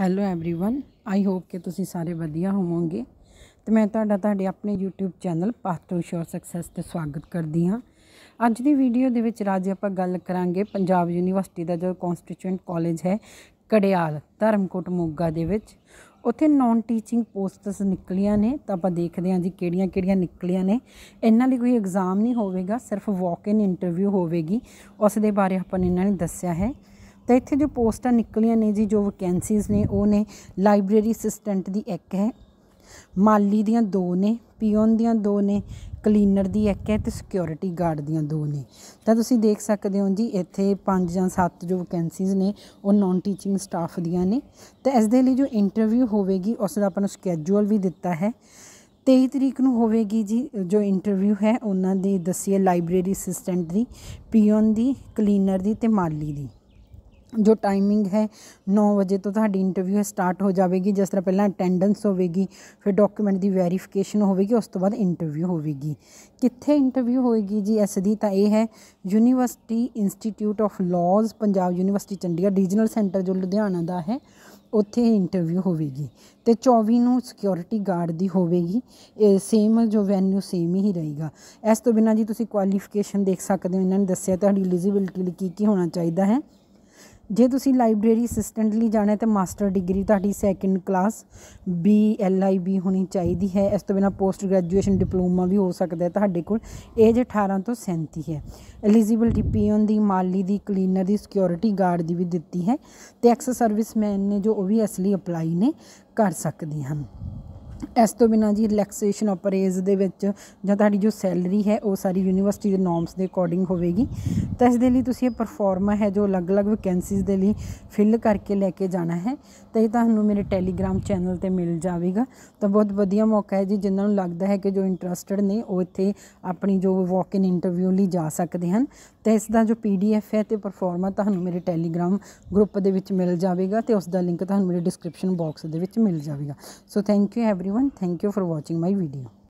hello everyone I hope ਕਿ ਤੁਸੀਂ ਸਾਰੇ ਵਧੀਆ ਹੋਵੋਗੇ ਤੇ ਮੈਂ ਤੁਹਾਡਾ ਤੁਹਾਡੇ ਆਪਣੇ YouTube channel path to sure success ਤੇ ਸਵਾਗਤ ਕਰਦੀ ਹਾਂ ਅੱਜ ਦੀ ਵੀਡੀਓ ਦੇ ਵਿੱਚ ਰਾਜੇ ਆਪਾਂ ਗੱਲ ਕਰਾਂਗੇ ਪੰਜਾਬ ਯੂਨੀਵਰਸਿਟੀ ਦਾ ਜੋ ਕਨਸਟੀਟਿਊਐਂਟ ਕਾਲਜ ਹੈ ਕੜਿਆਲ ਧਰਮਕੋਟ ਮੋਗਾ ਦੇ ਵਿੱਚ ਉੱਥੇ ਨਾਨ ਟੀਚਿੰਗ ਪੋਸਟਸ ਨਿਕਲੀਆਂ ਨੇ ਤਾਂ ਆਪਾਂ ਦੇਖਦੇ ਹਾਂ ਜੀ ਕਿਹੜੀਆਂ-ਕਿਹੜੀਆਂ ਨਿਕਲੀਆਂ ਨੇ ਇਹਨਾਂ ਲਈ ਕੋਈ ਐਗਜ਼ਾਮ ਨਹੀਂ ਹੋਵੇਗਾ ਸਿਰਫ ਵਾਕ ਇਨ ਇੰਟਰਵਿਊ ਹੋਵੇਗੀ ਉਸ ਦੇ ਬਾਰੇ ਆਪਾਂ ਨੇ ਇਹਨਾਂ ਨੇ ਦੱਸਿਆ ਹੈ ਤਾਂ ਇੱਥੇ ਜੋ ਪੋਸਟਾਂ ਨਿਕਲੀਆਂ ਨੇ ਜੀ ਜੋ ਵੈਕੈਂਸੀਜ਼ ਨੇ ਉਹ ਨੇ ਲਾਇਬ੍ਰੇਰੀ ਅਸਿਸਟੈਂਟ ਦੀ ਇੱਕ ਹੈ ਮਾਲੀ ਦੀਆਂ ਦੋ ਨੇ ਪੀਓਨ ਦੀਆਂ ਦੋ ਨੇ ਕਲੀਨਰ ਦੀ ਇੱਕ ਹੈ ਤੇ ਸਿਕਿਉਰਿਟੀ ਗਾਰਡ ਦੀਆਂ ਦੋ ਨੇ ਤਾਂ ਤੁਸੀਂ ਦੇਖ ਸਕਦੇ ਹੋ ਜੀ ਇੱਥੇ 5 ਜਾਂ 7 ਜੋ ਵੈਕੈਂਸੀਜ਼ ਨੇ ਉਹ ਨਾਨ ਟੀਚਿੰਗ ਸਟਾਫ ਦੀਆਂ ਨੇ ਤੇ ਇਸ ਦੇ ਲਈ ਜੋ ਇੰਟਰਵਿਊ ਹੋਵੇਗੀ ਉਸ ਦਾ ਆਪਾਂ ਨੂੰ ਸਕੇਜੂਲ ਵੀ ਦਿੱਤਾ ਹੈ 23 ਤਰੀਕ ਨੂੰ ਹੋਵੇਗੀ ਜੀ ਜੋ ਇੰਟਰਵਿਊ ਹੈ ਉਹਨਾਂ ਦੀ ਦੱਸੀਏ ਲਾਇਬ੍ਰੇਰੀ ਅਸਿਸਟੈਂਟ ਦੀ ਪੀਓਨ ਦੀ ਕਲੀਨਰ ਦੀ ਤੇ ਮਾਲੀ ਦੀ ਜੋ ਟਾਈਮਿੰਗ ਹੈ 9 ਵਜੇ ਤੋਂ ਤੁਹਾਡੀ ਇੰਟਰਵਿਊ ਸਟਾਰਟ ਹੋ ਜਾਵੇਗੀ ਜਿਸ ਤਰ੍ਹਾਂ ਪਹਿਲਾਂ ਅਟੈਂਡੈਂਸ ਹੋਵੇਗੀ ਫਿਰ ਡਾਕੂਮੈਂਟ ਦੀ ਵੈਰੀਫਿਕੇਸ਼ਨ ਹੋਵੇਗੀ ਉਸ ਤੋਂ ਬਾਅਦ ਇੰਟਰਵਿਊ ਹੋਵੇਗੀ ਕਿੱਥੇ ਇੰਟਰਵਿਊ ਹੋਏਗੀ ਜੀ ਇਸ ਦੀ ਤਾਂ ਇਹ ਹੈ university institute of laws Punjab university Chandigarh regional centre ਜੋ ਲੁਧਿਆਣਾ ਦਾ ਹੈ ਉੱਥੇ ਇੰਟਰਵਿਊ ਹੋਵੇਗੀ ਤੇ 24 ਨੂੰ ਸਿਕਿਉਰਿਟੀ ਗਾਰਡ ਦੀ ਹੋਵੇਗੀ ਇਹ ਸੇਮ ਜੋ ਵੈਨਿਊ ਸੇਮ ਹੀ ਰਹੇਗਾ ਇਸ ਤੋਂ ਬਿਨਾਂ ਜੀ ਤੁਸੀਂ ਕੁਆਲੀਫਿਕੇਸ਼ਨ ਦੇਖ ਸਕਦੇ ਹੋ ਇਹਨਾਂ ਨੇ ਦੱਸਿਆ ਤੁਹਾਡੀ ਐਲੀਜੀਬਿਲਟੀ ਲਈ ਕੀ ਕੀ ਹੋਣਾ ਚਾਹੀਦਾ ਹੈ ਜੇ ਤੁਸੀਂ ਲਾਇਬ੍ਰੇਰੀ ਅਸਿਸਟੈਂਟ ਲਈ ਜਾਣਾ ਹੈ ਤਾਂ ਮਾਸਟਰ ਡਿਗਰੀ ਤੁਹਾਡੀ second class B L I B ਹੋਣੀ ਚਾਹੀਦੀ ਹੈ ਇਸ ਤੋਂ ਬਿਨਾ ਪੋਸਟ ਗ੍ਰੈਜੂਏਸ਼ਨ ਡਿਪਲੋਮਾ ਵੀ ਹੋ ਸਕਦਾ ਹੈ ਤੁਹਾਡੇ ਕੋਲ ਏਜ 18 ਤੋਂ 37 ਹੈ ਐਲੀਜੀਬਿਲਟੀ ਪੀਓਨ ਦੀ ਮਾਲੀ ਦੀ ਕਲੀਨਰ ਦੀ ਸਿਕਿਉਰਿਟੀ ਗਾਰਡ ਦੀ ਵੀ ਦਿੱਤੀ ਹੈ ਤੇ ਐਕਸ ਸਰਵਿਸਮੈਨ ਨੇ ਜੋ ਉਹ ਵੀ ਅਸਲੀ ਅਪਲਾਈ ਨੇ ਕਰ ਸਕਦੇ ਹਨ ਇਸ ਤੋਂ ਬਿਨਾ ਜੀ ਰਿਲੈਕਸੇਸ਼ਨ ਆਪਰੇਜ਼ ਦੇ ਵਿੱਚ ਜਾਂ ਤੁਹਾਡੀ ਜੋ ਸੈਲਰੀ ਹੈ ਉਹ ਸਾਰੀ ਯੂਨੀਵਰਸਿਟੀ ਦੇ ਨੋਰਮਸ ਦੇ ਅਕੋਰਡਿੰਗ ਹੋਵੇਗੀ ਤਾਂ ਇਸ ਦੇ ਲਈ ਤੁਸੀਂ ਇਹ ਪਰਫਾਰਮਾ ਹੈ ਜੋ ਅਲੱਗ-ਅਲੱਗ ਵੈਕੈਂਸੀਜ਼ ਦੇ ਲਈ ਫਿਲ ਕਰਕੇ ਲੈ ਕੇ ਜਾਣਾ ਹੈ ਤਾਂ ਇਹ ਤੁਹਾਨੂੰ ਮੇਰੇ ਟੈਲੀਗ੍ਰam ਚੈਨਲ ਤੇ ਮਿਲ ਜਾਵੇਗਾ ਤਾਂ ਬਹੁਤ ਵਧੀਆ ਮੌਕਾ ਹੈ ਜੀ ਜਿਨ੍ਹਾਂ ਨੂੰ ਲੱਗਦਾ ਹੈ ਕਿ ਜੋ ਇੰਟਰਸਟਿਡ ਨੇ ਉਹ ਇੱਥੇ ਆਪਣੀ ਜੋ ਵਾਕ ਇਨ ਇੰਟਰਵਿਊ ਲਈ ਜਾ ਸਕਦੇ ਹਨ ਤੇ ਇਸ ਦਾ ਜੋ ਪੀਡੀਐਫ ਹੈ ਤੇ ਪਰਫਾਰਮਾ ਤੁਹਾਨੂੰ ਮੇਰੇ ਟੈਲੀਗ੍ਰਾਮ ਗਰੁੱਪ ਦੇ ਵਿੱਚ ਮਿਲ ਜਾਵੇਗਾ ਤੇ ਉਸ ਦਾ ਲਿੰਕ ਤੁਹਾਨੂੰ ਮੇਰੇ ਡਿਸਕ੍ਰਿਪਸ਼ਨ ਬਾਕਸ ਦੇ ਵਿੱਚ ਮਿਲ ਜਾਵੇਗਾ so thank you everyone thank you for watching my video